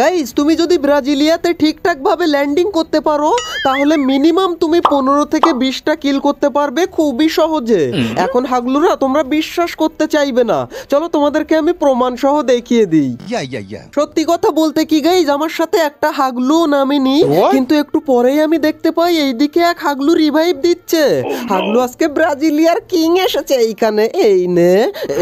guys তুমি যদি ব্রাজিলিয়াতে ঠিকঠাকভাবে ল্যান্ডিং করতে পারো তাহলে মিনিমাম তুমি পনেরো থেকে বিশটা কিল করতে পারবে খুবই সহজে এখন হাগলুরা তোমরা বিশ্বাস করতে চাইবে না চলো তোমাদেরকে আমি প্রমাণ সহ দেখিয়ে দিই সত্যি কথা বলতে কি গাইজ আমার সাথে একটা হাগলু নামিনি কিন্তু একটু পরেই আমি দেখতে পাই এইদিকে এক হাগলু রিভাইভ দিচ্ছে oh, হাগলু আজকে ব্রাজিলিয়ার কিং এসেছে এইখানে এই নে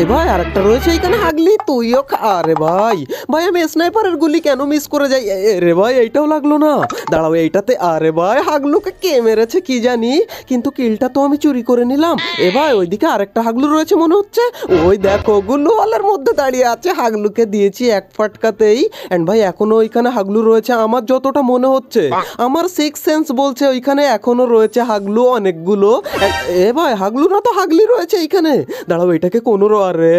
এ ভাই আরেকটা রয়েছে এইখানে হাগলি তুইও আরে ভাই ভাই আমি স্নাইপারের গুলি কেন কেন মিস করে যাই রে ভাই এইটাও লাগলো না দাঁড়াও এইটাতে আরে ভাই হাগলুকে কে মেরেছে কি জানি কিন্তু কিলটা তো আমি চুরি করে নিলাম এ ভাই ওইদিকে আরেকটা হাগলু রয়েছে মনে হচ্ছে ওই দেখো গুল্লুওয়ালের মধ্যে দাঁড়িয়ে আছে হাগলুকে দিয়েছি এক ফাটকাতেই অ্যান্ড ভাই এখনো ওইখানে হাগলু রয়েছে আমার যতটা মনে হচ্ছে আমার সিক্স সেন্স বলছে ওইখানে এখনো রয়েছে হাগলু অনেকগুলো এ ভাই হাগলু না তো হাগলি রয়েছে এইখানে দাঁড়াও এটাকে কোনো আরে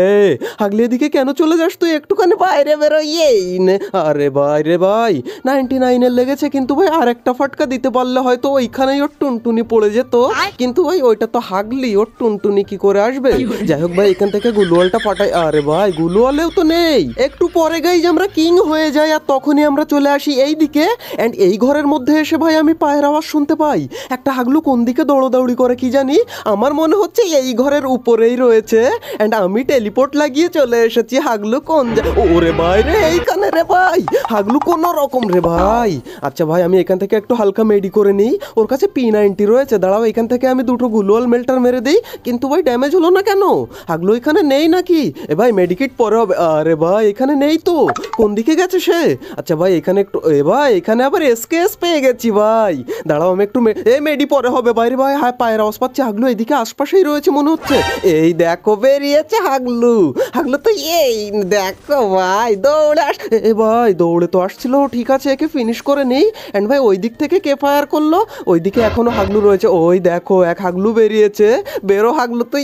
হাগলি এদিকে কেন চলে যাস তুই একটুখানি বাইরে বেরোই ইয়ে, এই আরে আরে ভাই রে ভাই নাইনটি নাইনের লেগেছে কিন্তু ভাই আর একটা ফাটকা দিতে পারলে হয়তো ওইখানেই ওর টুনটুনি পড়ে যেত কিন্তু ভাই ওইটা তো হাগলি ওর টুনটুনি কি করে আসবে যাই হোক ভাই এখান থেকে গুলুয়ালটা ফাটাই আরে ভাই গুলুয়ালেও তো নেই একটু পরে গাই যে আমরা কিং হয়ে যাই আর তখনই আমরা চলে আসি এই দিকে অ্যান্ড এই ঘরের মধ্যে এসে ভাই আমি পায়ের আওয়াজ শুনতে পাই একটা হাগলু কোন দিকে দৌড়দৌড়ি করে কি জানি আমার মনে হচ্ছে এই ঘরের উপরেই রয়েছে অ্যান্ড আমি টেলিপোর্ট লাগিয়ে চলে এসেছি হাগলু কোন ওরে ভাই রে এইখানে রে ভাই হাগলু কোন রকম রে ভাই আচ্ছা ভাই আমি এখান থেকে একটু হালকা মেডি করে নিই ওর কাছে পি নাইনটি রয়েছে দাঁড়াও এখান থেকে আমি দুটো গ্লোয়াল মেল্টার মেরে দিই কিন্তু ভাই ড্যামেজ হলো না কেন হাগলু এখানে নেই নাকি এ ভাই মেডিকেট পরে হবে আরে ভাই এখানে নেই তো কোন দিকে গেছে সে আচ্ছা ভাই এখানে একটু এ ভাই এখানে আবার এস পেয়ে গেছি ভাই দাঁড়াও আমি একটু এ মেডি পরে হবে ভাই রে ভাই হ্যাঁ পায়ের আওয়াজ পাচ্ছে হাগলু এদিকে আশপাশেই রয়েছে মনে হচ্ছে এই দেখো বেরিয়েছে হাগলু হাগলু তো এই দেখো ভাই দৌড়াস এ ভাই দৌড়ে তো আসছিল ঠিক আছে একে ফিনিশ করে নেই অ্যান্ড ভাই ওই দিক থেকে কে ফায়ার করলো ওই দিকে এখনও হাগলু রয়েছে ওই দেখো এক হাগলু বেরিয়েছে বেরো হাগলু তো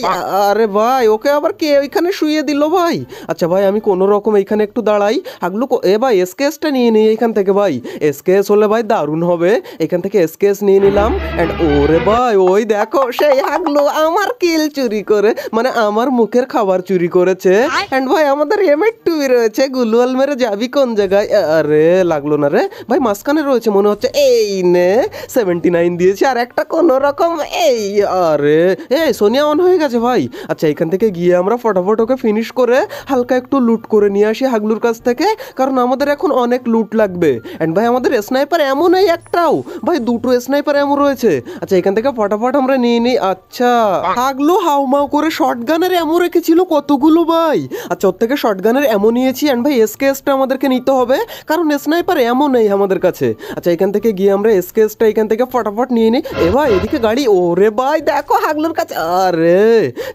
আরে ভাই ওকে আবার কে ওইখানে শুয়ে দিল ভাই আচ্ছা ভাই আমি কোনো রকম এইখানে একটু দাঁড়াই হাগলু এ ভাই এসকেএসটা নিয়ে নিই এখান থেকে ভাই এসকেএস হলে ভাই দারুণ হবে এখান থেকে এসকেএস নিয়ে নিলাম অ্যান্ড ওরে ভাই ওই দেখো সেই হাগলু আমার কিল চুরি করে মানে আমার মুখের খাবার চুরি করেছে অ্যান্ড ভাই আমাদের এম এর টুই রয়েছে গুলুয়াল মেরে যাবি কোন জায়গায় আরে লাগলো না রে ভাই মাঝখানে রয়েছে মনে হচ্ছে এই নে সেভেন্টি নাইন দিয়েছে আর একটা কোনো রকম এই আরে এ সোনিয়া অন হয়ে গেছে ভাই আচ্ছা এখান থেকে গিয়ে আমরা ফটাফট ওকে ফিনিশ করে হালকা একটু লুট করে নিয়ে আসি হাগলুর কাছ থেকে কারণ আমাদের এখন অনেক লুট লাগবে অ্যান্ড ভাই আমাদের স্নাইপার এমন এই একটাও ভাই দুটো স্নাইপার এমন রয়েছে আচ্ছা এখান থেকে ফটাফট আমরা নিয়ে নিই আচ্ছা হাগলো হাউমাউ করে শর্ট গানের এমন রেখেছিল কতগুলো ভাই আচ্ছা ওর থেকে শর্ট গানের এমন নিয়েছি অ্যান্ড ভাই এসকে এসটা আমাদেরকে নিতে হবে কারণ স্নাইপার এমন নেই আমাদের কাছে আচ্ছা এখান থেকে গিয়ে আমরা স্কেচটা এখান থেকে ফটাফট নিয়ে নিই এ ভাই এদিকে গাড়ি ওরে ভাই দেখো হাগলোর কাছে আরে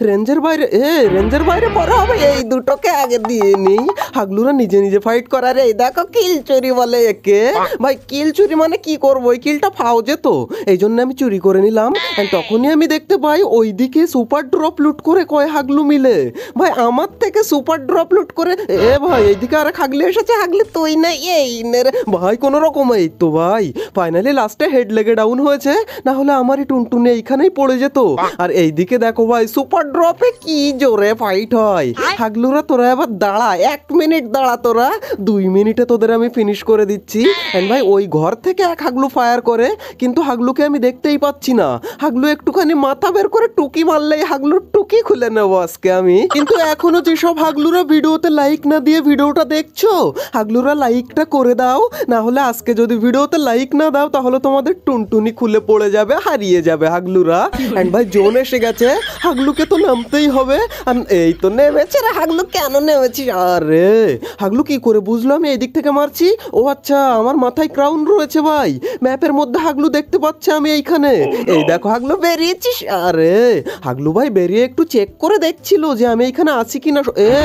রেঞ্জের বাইরে এ রেঞ্জের বাইরে পরে হবে এই দুটোকে আগে দিয়ে নিই হাগলুরা নিজে নিজে ফাইট করা রে দেখো কিল চুরি বলে একে ভাই কিল চুরি মানে কি করবো ওই কিলটা ফাও যেত এই জন্য আমি চুরি করে নিলাম তখনই আমি দেখতে পাই ওইদিকে সুপার ড্রপ লুট করে কয় হাগলু মিলে ভাই আমার থেকে সুপার ড্রপ লুট করে এ ভাই এইদিকে আর হাগলি এসেছে হাগলি তুই না এই ভাই কোনো রকম এই তো ভাই ফাইনালি লাস্টে হেড লেগে ডাউন হয়েছে না হলে আমারই টুনটুনে এইখানেই পড়ে যেত আর এই দিকে দেখো ভাই সুপার ড্রপে কি জোরে ফাইট হয় হাগলুরা তোরা এবার দাঁড়া এক মিনিট দাঁড়া তোরা দুই মিনিটে তোদের আমি ফিনিশ করে দিচ্ছি এন্ড ভাই ওই ঘর থেকে এক হাগলু ফায়ার করে কিন্তু হাগলুকে আমি দেখতেই পাচ্ছি না হাগলু একটুখানি মাথা বের করে টুকি মারলেই হাগলুর টুকি খুলে নেবো আজকে আমি কিন্তু এখনো যেসব হাগলুরা ভিডিওতে লাইক না দিয়ে ভিডিওটা দেখছো হাগলুরা লাইকটা করে দাও না হলে আজকে যদি ভিডিওতে লাইক না দাও তাহলে তোমাদের টুনটুনি খুলে পড়ে যাবে হারিয়ে যাবে হাগলুরা এন্ড ভাই জোন এসে গেছে হাগলুকে তো নামতেই হবে এই তো নেমেছে রে হাগলু কেন নেমেছি আরে হাগলু কি করে বুঝলো আমি এই দিক থেকে মারছি ও আচ্ছা আমার মাথায় ক্রাউন রয়েছে ভাই ম্যাপের মধ্যে হাগলু দেখতে পাচ্ছে আমি এইখানে oh, এই দেখো হাগলু বেরিয়েছিস আরে হাগলু ভাই বেরিয়ে একটু চেক করে দেখছিল যে আমি এইখানে আছি কিনা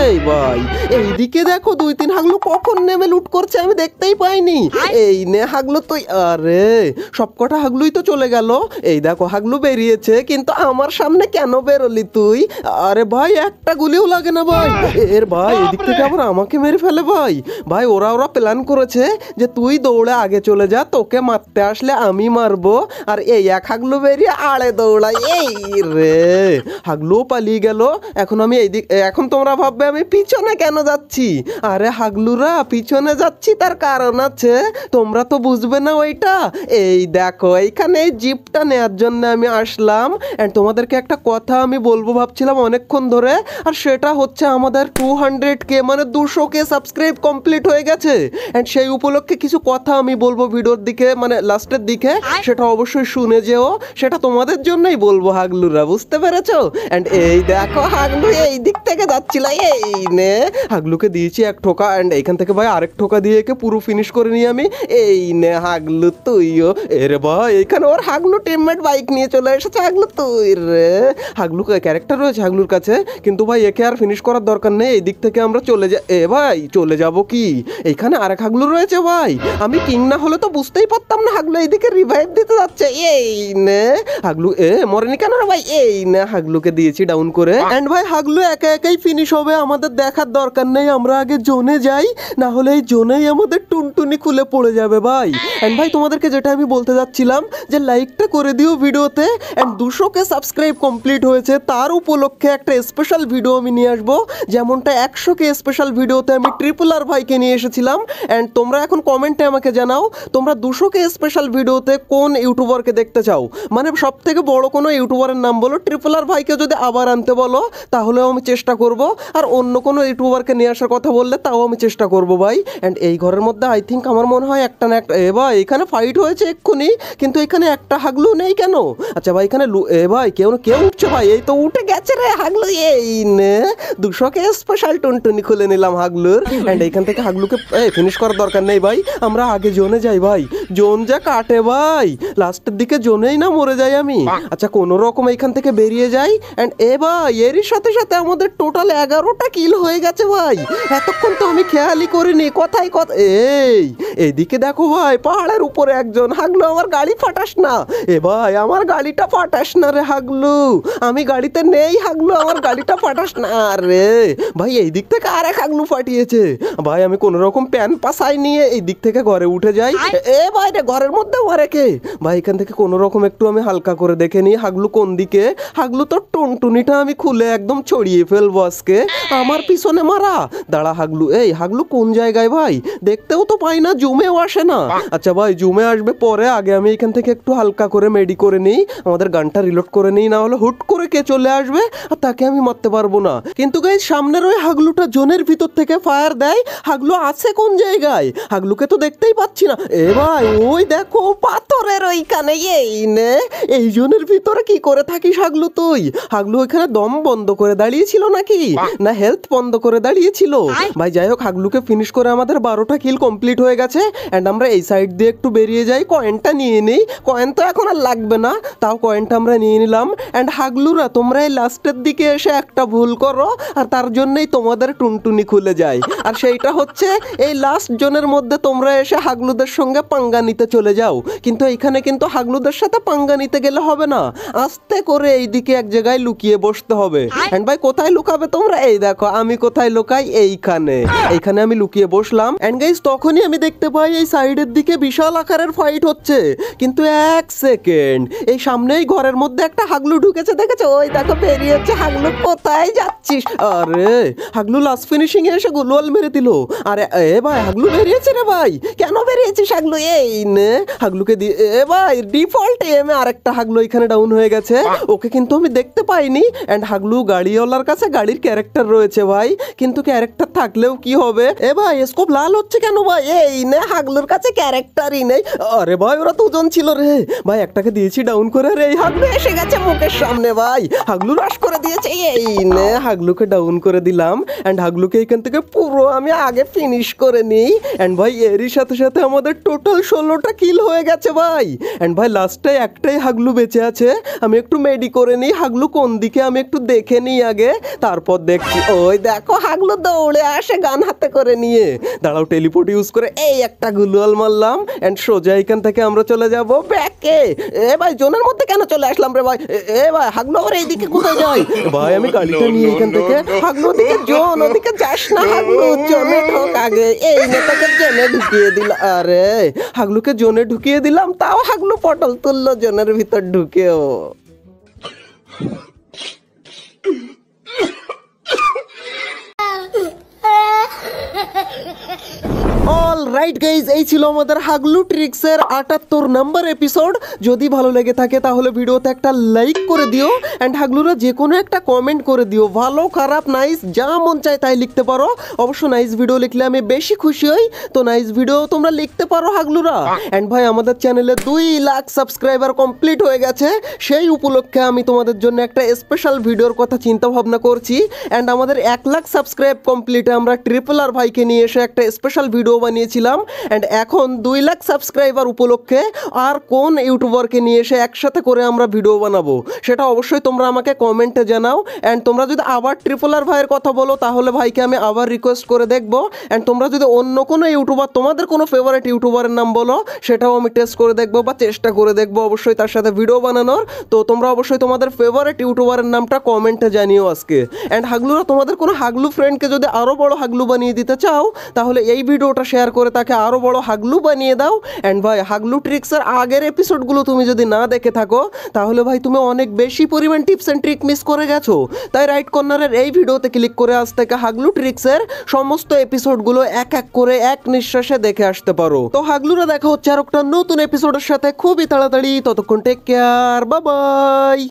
এই ভাই এইদিকে দেখো দুই তিন হাগলু কখন নেমে লুট মুভ করছে আমি দেখতেই পাইনি এই নে হাগলু তুই আরে সবকটা হাগলুই তো চলে গেল এই দেখো হাগলু বেরিয়েছে কিন্তু আমার সামনে কেন বেরোলি তুই আরে ভাই একটা গুলিও লাগে না ভাই এর ভাই এদিক থেকে আবার আমাকে মেরে ফেলে ভাই ভাই ওরা ওরা প্ল্যান করেছে যে তুই দৌড়ে আগে চলে যা তোকে মারতে আসলে আমি মারবো আর এই এক হাগলু বেরিয়ে আড়ে দৌড়াই এই রে হাগলু পালিয়ে গেল এখন আমি এইদিক এখন তোমরা ভাববে আমি পিছনে কেন যাচ্ছি আরে হাগলুরা পিছনে করে যাচ্ছি তার কারণ আছে তোমরা তো বুঝবে না ওইটা এই দেখো এইখানে এই জিপটা নেওয়ার জন্য আমি আসলাম অ্যান্ড তোমাদেরকে একটা কথা আমি বলবো ভাবছিলাম অনেকক্ষণ ধরে আর সেটা হচ্ছে আমাদের টু হান্ড্রেড কে মানে দুশো কে সাবস্ক্রাইব কমপ্লিট হয়ে গেছে অ্যান্ড সেই উপলক্ষে কিছু কথা আমি বলবো ভিডিওর দিকে মানে লাস্টের দিকে সেটা অবশ্যই শুনে যেও সেটা তোমাদের জন্যই বলবো হাগলুরা বুঝতে পেরেছো অ্যান্ড এই দেখো হাগলু এই দিক থেকে যাচ্ছিলাম এই নে হাগলুকে দিয়েছি এক ঠোকা অ্যান্ড এইখান থেকে ভাই আরেক ঠোকা দিয়ে একে পুরো ফিনিশ করে নিই আমি এই নে হাগলু তুইও এরে ভাই এখানে ওর হাগলু টিমমেট বাইক নিয়ে চলে এসেছে হাগলু তুই রে হাগলু ক্যারেক্টার রয়েছে হাগলুর কাছে কিন্তু ভাই একে আর ফিনিশ করার দরকার নেই এই দিক থেকে আমরা চলে যা এ ভাই চলে যাব কি এইখানে আরেক হাগলু রয়েছে ভাই আমি কিং না হলে তো বুঝতেই পারতাম না হাগলু এদিকে রিভাইভ দিতে যাচ্ছে এই নে হাগলু এ মরেনি কেন রে ভাই এই না হাগলুকে দিয়েছি ডাউন করে অ্যান্ড ভাই হাগলু একা জায়গায় ফিনিশ হবে আমাদের দেখার দরকার নেই আমরা আগে জোনে যাই না হলে এই জোনেই আমাদের টুনটুনি খুলে পড়ে যাবে ভাই অ্যান্ড ভাই তোমাদেরকে যেটা আমি বলতে যাচ্ছিলাম যে লাইকটা করে দিও ভিডিওতে অ্যান্ড দুশোকে সাবস্ক্রাইব কমপ্লিট হয়েছে তার উপলক্ষে একটা স্পেশাল ভিডিও আমি নিয়ে আসবো যেমনটা একশোকে স্পেশাল ভিডিওতে আমি ট্রিপল আর ভাইকে নিয়ে এসেছিলাম অ্যান্ড তোমরা এখন কমেন্টে আমাকে জানাও তোমরা দুশোকে স্পেশাল ভিডিওতে কোন ইউটিউবারকে দেখতে চাও মানে সব থেকে বড় কোনো ইউটিউবারের নাম বলো ট্রিপল আর ভাইকে যদি আবার আনতে বলো তাহলেও আমি চেষ্টা চেষ্টা করব আর অন্য কোনো ইউটিউবারকে নিয়ে আসার কথা বললে তাও আমি চেষ্টা করব ভাই অ্যান্ড এই ঘরের মধ্যে আই থিঙ্ক আমার মনে হয় একটা না একটা এ ভাই এখানে ফাইট হয়েছে এক্ষুনি কিন্তু এখানে একটা হাগলু নেই কেন আচ্ছা ভাই এখানে এ ভাই কেউ কেউ উঠছে ভাই এই তো উঠে গেছে রে হাগলু এই নে দুশোকে স্পেশাল টুনটুনি খুলে নিলাম হাগলুর অ্যান্ড এখান থেকে হাগলুকে ফিনিশ করার দরকার নেই ভাই আমরা আগে জোনে যাই ভাই জোন যা কাটে ভাই লাস্টের দিকে জোনেই না মরে যাই আমি আচ্ছা কোনো রকম এখান থেকে বেরিয়ে যাই অ্যান্ড এ ভাই এরই সাথে সাথে আমাদের টোটাল এগারোটা কিল হয়ে গেছে ভাই এতক্ষণ তো আমি খেয়ালই করিনি কথাই কথা এই এদিকে দেখো ভাই পাহাড়ের উপরে একজন হাগলো আমার গাড়ি ফাটাস না এ ভাই আমার গাড়িটা ফাটাস না রে হাগলু আমি গাড়িতে নেই হাগলু আমার গাড়িটা ফাটাস না রে ভাই এই দিক থেকে আর এক হাগলু ফাটিয়েছে ভাই আমি কোনো রকম প্যান পাসাই নিয়ে এই দিক থেকে ঘরে উঠে যাই এ ভাই বাইরে ঘরের মধ্যেও রেখে ভাই এখান থেকে কোনো রকম একটু আমি হালকা করে দেখে নিই হাগলু কোন দিকে হাগলু তো টুনটুনিটা আমি খুলে একদম ছড়িয়ে ফেলবো আজকে আমার পিছনে মারা দাঁড়া হাগলু এই হাগলু কোন জায়গায় ভাই দেখতেও তো পাই না জুমেও আসে না আচ্ছা ভাই জুমে আসবে পরে আগে আমি এখান থেকে একটু হালকা করে মেডি করে নিই আমাদের গানটা রিলোড করে নিই না হলে হুট করে কে চলে আসবে আর তাকে আমি মারতে পারবো না কিন্তু গাই সামনের ওই হাগলুটা জোনের ভিতর থেকে ফায়ার দেয় হাগলু আছে কোন জায়গায় হাগলুকে তো দেখতেই পাচ্ছি না এ ভাই ওই দেখো পাথরের ওইখানে এই নে এই জনের ভিতরে কি করে থাকিস হাগলু তুই হাগলু ওইখানে দম বন্ধ করে দাঁড়িয়েছিল নাকি না হেলথ বন্ধ করে দাঁড়িয়েছিল ভাই যাই হোক হাগলুকে ফিনিশ করে আমাদের বারোটা কিল কমপ্লিট হয়ে গেছে অ্যান্ড আমরা এই সাইড দিয়ে একটু বেরিয়ে যাই কয়েনটা নিয়ে নিই কয়েন তো এখন আর লাগবে না তাও কয়েনটা আমরা নিয়ে নিলাম অ্যান্ড হাগলুরা তোমরা এই লাস্টের দিকে এসে একটা ভুল করো আর তার জন্যই তোমাদের টুনটুনি খুলে যায় আর সেইটা হচ্ছে এই লাস্ট জনের মধ্যে তোমরা এসে হাগলুদের সঙ্গে পাঙ্গা পাঙ্গা নিতে চলে যাও কিন্তু এখানে কিন্তু হাগলুদের সাথে পাঙ্গা নিতে গেলে হবে না আস্তে করে এইদিকে এক জায়গায় লুকিয়ে বসতে হবে এন্ড ভাই কোথায় লুকাবে তোমরা এই দেখো আমি কোথায় লুকাই এইখানে এইখানে আমি লুকিয়ে বসলাম এন্ড গাইজ তখনই আমি দেখতে পাই এই সাইডের দিকে বিশাল আকারের ফাইট হচ্ছে কিন্তু এক সেকেন্ড এই সামনেই ঘরের মধ্যে একটা হাগলু ঢুকেছে দেখেছো ওই দেখো বেরিয়ে হচ্ছে হাগলু কোথায় যাচ্ছিস আরে হাগলু লাস্ট ফিনিশিং এসে গোলওয়াল মেরে দিল আরে এ ভাই হাগলু বেরিয়েছে রে ভাই কেন বেরিয়েছিস হাগলু এ নে হাগলুকে দিয়ে এ ভাই ডিফল্ট এম এ আরেকটা হাগলু এখানে ডাউন হয়ে গেছে ওকে কিন্তু আমি দেখতে পাইনি এন্ড হাগলু গাড়িওয়ালার কাছে গাড়ির ক্যারেক্টার রয়েছে ভাই কিন্তু ক্যারেক্টার থাকলেও কি হবে এ ভাই স্কোপ লাল হচ্ছে কেন ভাই এই নে হাগলুর কাছে ক্যারেক্টারই নেই আরে ভাই ওরা দুজন ছিল রে ভাই একটাকে দিয়েছি ডাউন করে রে এই হাগলু এসে গেছে মুখের সামনে ভাই হাগলু রাশ করে দিয়েছে এই নে হাগলুকে ডাউন করে দিলাম এন্ড হাগলুকে এখান থেকে পুরো আমি আগে ফিনিশ করে নিই অ্যান্ড ভাই এরই সাথে সাথে আমাদের টোটাল ষোলোটা কিল হয়ে গেছে ভাই অ্যান্ড ভাই লাস্টে একটাই হাগলু বেঁচে আছে আমি একটু মেডি করে নিই হাগলু কোন দিকে আমি একটু দেখে নিই আগে তারপর দেখছি ওই দেখো হাগলু দৌড়ে আসে গান হাতে করে নিয়ে দাঁড়াও টেলিপোর্ট ইউজ করে এই একটা গুলুয়াল মারলাম অ্যান্ড সোজা এখান থেকে আমরা চলে যাব ব্যাকে এ ভাই জোনের মধ্যে কেন চলে আসলাম রে ভাই এ ভাই হাগলু আবার এইদিকে কোথায় যায় ভাই আমি গাড়িটা নিয়ে এখান থেকে হাগলু দিকে জোন ওদিকে যাস না হাগলু জোনে ঠক আগে এই নেতাকে জেনে ঢুকিয়ে দিল আরে হাগলুকে জোনে ঢুকিয়ে দিলাম তাও হাগলু পটল তুললো জোনের ভিতর ঢুকেও অল রাইট গাইজ এই ছিল আমাদের হাগলু ট্রিক্সের আটাত্তর নাম্বার এপিসোড যদি ভালো লেগে থাকে তাহলে ভিডিওতে একটা লাইক করে দিও অ্যান্ড হাগলুরা যে কোনো একটা কমেন্ট করে দিও ভালো খারাপ নাইস যা মন চায় তাই লিখতে পারো অবশ্য নাইস ভিডিও লিখলে আমি বেশি খুশি হই তো নাইস ভিডিও তোমরা লিখতে পারো হাগলুরা অ্যান্ড ভাই আমাদের চ্যানেলে দুই লাখ সাবস্ক্রাইবার কমপ্লিট হয়ে গেছে সেই উপলক্ষে আমি তোমাদের জন্য একটা স্পেশাল ভিডিওর কথা চিন্তা ভাবনা করছি অ্যান্ড আমাদের এক লাখ সাবস্ক্রাইব কমপ্লিটে আমরা ট্রিপল আর ভাইকে নিয়ে এসে একটা একটা স্পেশাল ভিডিও বানিয়েছিলাম অ্যান্ড এখন দুই লাখ সাবস্ক্রাইবার উপলক্ষে আর কোন ইউটিউবারকে নিয়ে এসে একসাথে করে আমরা ভিডিও বানাবো সেটা অবশ্যই তোমরা আমাকে কমেন্টে জানাও অ্যান্ড তোমরা যদি আবার ট্রিপলার ভাইয়ের কথা বলো তাহলে ভাইকে আমি আবার রিকোয়েস্ট করে দেখবো অ্যান্ড তোমরা যদি অন্য কোনো ইউটিউবার তোমাদের কোনো ফেভারিট ইউটিউবারের নাম বলো সেটাও আমি টেস্ট করে দেখবো বা চেষ্টা করে দেখবো অবশ্যই তার সাথে ভিডিও বানানোর তো তোমরা অবশ্যই তোমাদের ফেভারিট ইউটিউবারের নামটা কমেন্টে জানিও আজকে অ্যান্ড হাগলুরা তোমাদের কোনো হাগলু ফ্রেন্ডকে যদি আরও বড় হাগলু বানিয়ে দিতে চাও তাহলে তাহলে এই ভিডিওটা শেয়ার করে তাকে আরও বড় হাগলু বানিয়ে দাও অ্যান্ড ভাই হাগলু ট্রিক্সের আগের এপিসোডগুলো তুমি যদি না দেখে থাকো তাহলে ভাই তুমি অনেক বেশি পরিমাণ টিপস অ্যান্ড ট্রিক মিস করে গেছো তাই রাইট কর্নারের এই ভিডিওতে ক্লিক করে আজ থেকে হাগলু ট্রিক্সের সমস্ত এপিসোডগুলো এক এক করে এক নিঃশ্বাসে দেখে আসতে পারো তো হাগলুরা দেখা হচ্ছে আর একটা নতুন এপিসোডের সাথে খুবই তাড়াতাড়ি ততক্ষণ টেক কেয়ার বাবাই